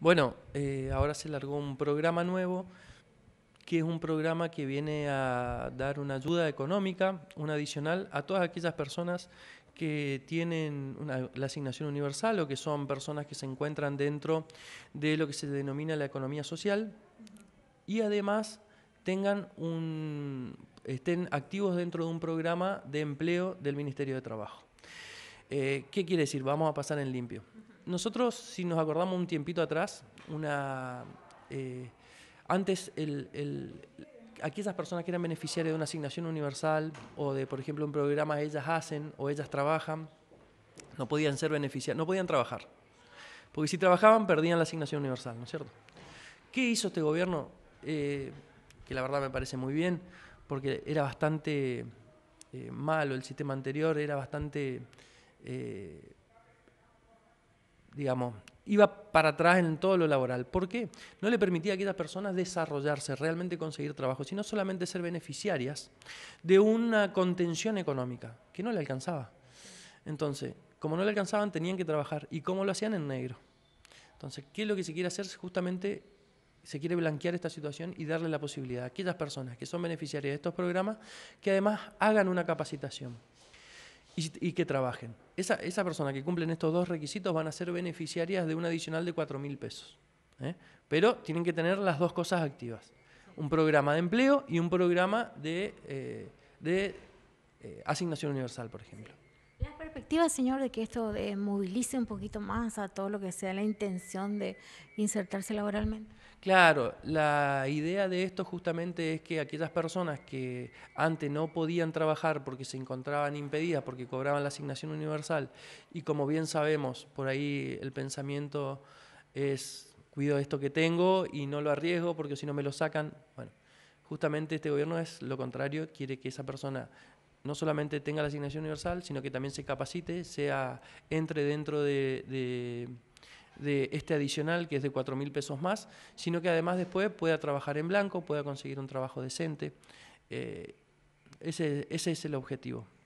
Bueno, eh, ahora se largó un programa nuevo, que es un programa que viene a dar una ayuda económica, una adicional, a todas aquellas personas que tienen la asignación universal o que son personas que se encuentran dentro de lo que se denomina la economía social y además tengan un, estén activos dentro de un programa de empleo del Ministerio de Trabajo. Eh, ¿Qué quiere decir? Vamos a pasar en limpio. Nosotros, si nos acordamos un tiempito atrás, eh, antes el, aquellas personas que eran beneficiarias de una asignación universal o de, por ejemplo, un programa ellas hacen o ellas trabajan, no podían ser beneficiarias, no podían trabajar. Porque si trabajaban, perdían la asignación universal, ¿no es cierto? ¿Qué hizo este gobierno? Eh, que la verdad me parece muy bien, porque era bastante eh, malo el sistema anterior, era bastante digamos, iba para atrás en todo lo laboral. ¿Por qué? No le permitía a aquellas personas desarrollarse, realmente conseguir trabajo, sino solamente ser beneficiarias de una contención económica que no le alcanzaba. Entonces, como no le alcanzaban, tenían que trabajar. ¿Y cómo lo hacían? En negro. Entonces, ¿qué es lo que se quiere hacer? Justamente se quiere blanquear esta situación y darle la posibilidad a aquellas personas que son beneficiarias de estos programas que además hagan una capacitación y, que trabajen. Esa, esa, persona que cumplen estos dos requisitos van a ser beneficiarias de un adicional de 4.000 mil pesos. ¿eh? Pero tienen que tener las dos cosas activas. Un programa de empleo y un programa de, eh, de eh, asignación universal, por ejemplo perspectiva, Señor, de que esto eh, movilice un poquito más a todo lo que sea la intención de insertarse laboralmente. Claro, la idea de esto justamente es que aquellas personas que antes no podían trabajar porque se encontraban impedidas, porque cobraban la asignación universal, y como bien sabemos, por ahí el pensamiento es, cuido esto que tengo y no lo arriesgo porque si no me lo sacan, bueno, justamente este gobierno es lo contrario, quiere que esa persona no solamente tenga la asignación universal, sino que también se capacite, sea, entre dentro de, este adicional que es de 4.000 pesos más, sino que además después pueda trabajar en blanco, pueda conseguir un trabajo decente. Eh, ese es el objetivo.